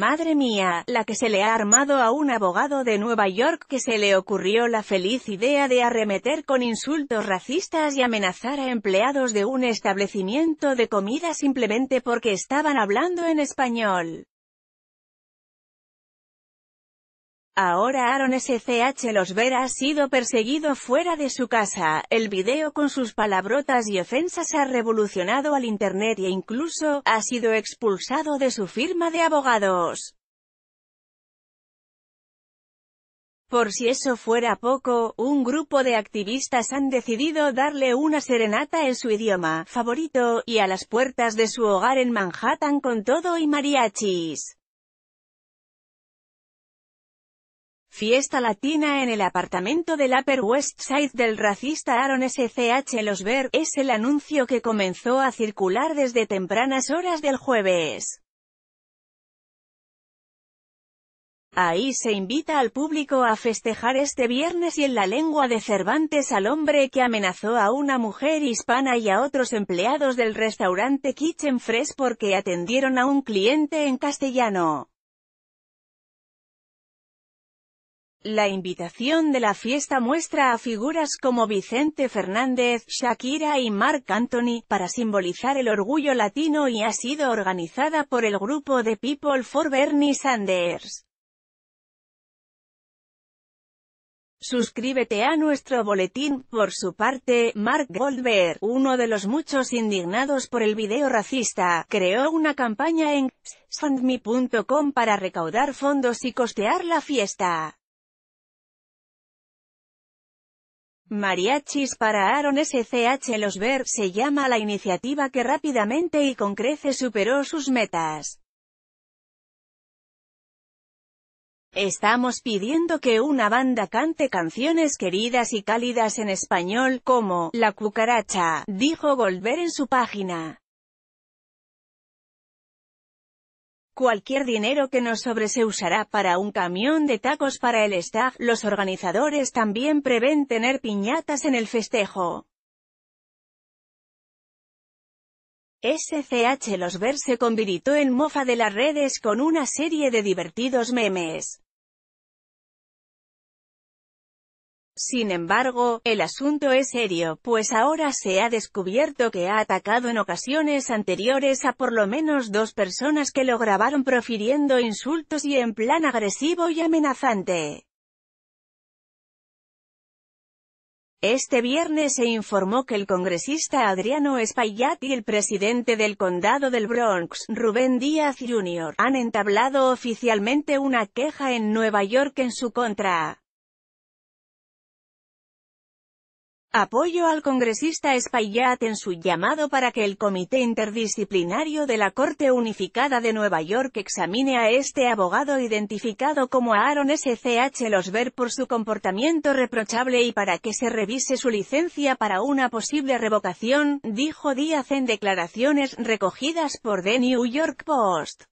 Madre mía, la que se le ha armado a un abogado de Nueva York que se le ocurrió la feliz idea de arremeter con insultos racistas y amenazar a empleados de un establecimiento de comida simplemente porque estaban hablando en español. Ahora Aaron SCH los ver ha sido perseguido fuera de su casa, el video con sus palabrotas y ofensas ha revolucionado al internet e incluso, ha sido expulsado de su firma de abogados. Por si eso fuera poco, un grupo de activistas han decidido darle una serenata en su idioma favorito, y a las puertas de su hogar en Manhattan con todo y mariachis. Fiesta latina en el apartamento del Upper West Side del racista Aaron SCH Losberg, es el anuncio que comenzó a circular desde tempranas horas del jueves. Ahí se invita al público a festejar este viernes y en la lengua de Cervantes al hombre que amenazó a una mujer hispana y a otros empleados del restaurante Kitchen Fresh porque atendieron a un cliente en castellano. La invitación de la fiesta muestra a figuras como Vicente Fernández, Shakira y Mark Anthony, para simbolizar el orgullo latino y ha sido organizada por el grupo de People for Bernie Sanders. Suscríbete a nuestro boletín, por su parte, Mark Goldberg, uno de los muchos indignados por el video racista, creó una campaña en Sandmi.com para recaudar fondos y costear la fiesta. Mariachis para Aaron SCH Los Ver se llama la iniciativa que rápidamente y con crece superó sus metas. Estamos pidiendo que una banda cante canciones queridas y cálidas en español, como, La Cucaracha, dijo volver en su página. Cualquier dinero que nos sobre se usará para un camión de tacos para el staff, los organizadores también prevén tener piñatas en el festejo. SCH Los Ver se convirtió en mofa de las redes con una serie de divertidos memes. Sin embargo, el asunto es serio, pues ahora se ha descubierto que ha atacado en ocasiones anteriores a por lo menos dos personas que lo grabaron profiriendo insultos y en plan agresivo y amenazante. Este viernes se informó que el congresista Adriano Espaillat y el presidente del condado del Bronx, Rubén Díaz Jr., han entablado oficialmente una queja en Nueva York en su contra. Apoyo al congresista Espaillat en su llamado para que el Comité Interdisciplinario de la Corte Unificada de Nueva York examine a este abogado identificado como Aaron S.C.H. Losber por su comportamiento reprochable y para que se revise su licencia para una posible revocación, dijo Díaz en declaraciones recogidas por The New York Post.